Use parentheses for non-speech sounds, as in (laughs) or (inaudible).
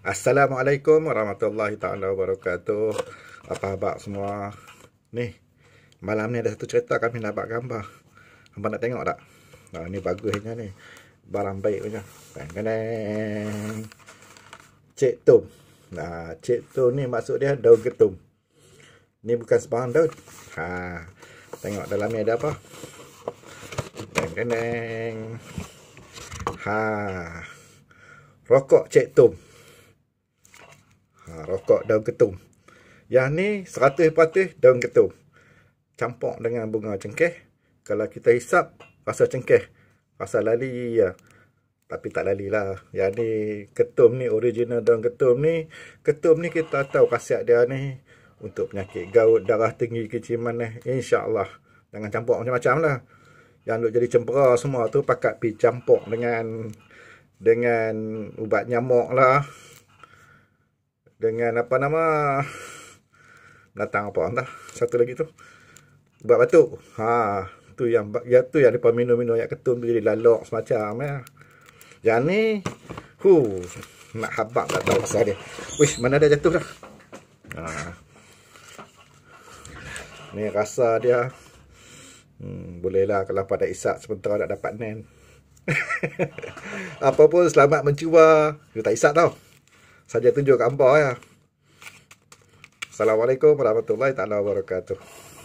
Assalamualaikum warahmatullahi taala wabarakatuh. Apa khabar semua? Ni. Malam ni ada satu cerita kami dapat gambar. Hampa nak tengok tak? Ah ni bagusnya ni. Barang baik punya. Bang kaneng. Cek tu. Nah, cek tu ni maksud dia daun ketum. Ni bukan sebarang daun. Ha. Tengok dalam ni ada apa? Bang kaneng. Ha. Rokok cek tu. Ah, rokok daun ketum. Yang ni patih daun ketum. Campur dengan bunga cengkeh. Kalau kita hisap, rasa cengkeh. Rasa lali. Ya. Tapi tak lali lah. Yang ni ketum ni, original daun ketum ni. Ketum ni kita tahu khasiat dia ni. Untuk penyakit gaut, darah tinggi, keciman ni. InsyaAllah. Jangan campur macam-macam lah. Yang duk jadi cempera semua tu pakat pi campur dengan dengan ubat nyamuk lah dengan apa nama belatang apa entah satu lagi tu buat batuk ha tu yang ya tu yang depa minum-minum yang ketum jadi lalok semacam ya yang ni hu nak habak tak tahu pasal dia wish mana dah jatuh dah ha ni rasa dia hmm bolehlah kalau pada isak sebentar nak dapat nen (laughs) apa pun selamat mencuba kita isak tau saja tunjuk gambar lah. ya. Assalamualaikum warahmatullahi taala wabarakatuh.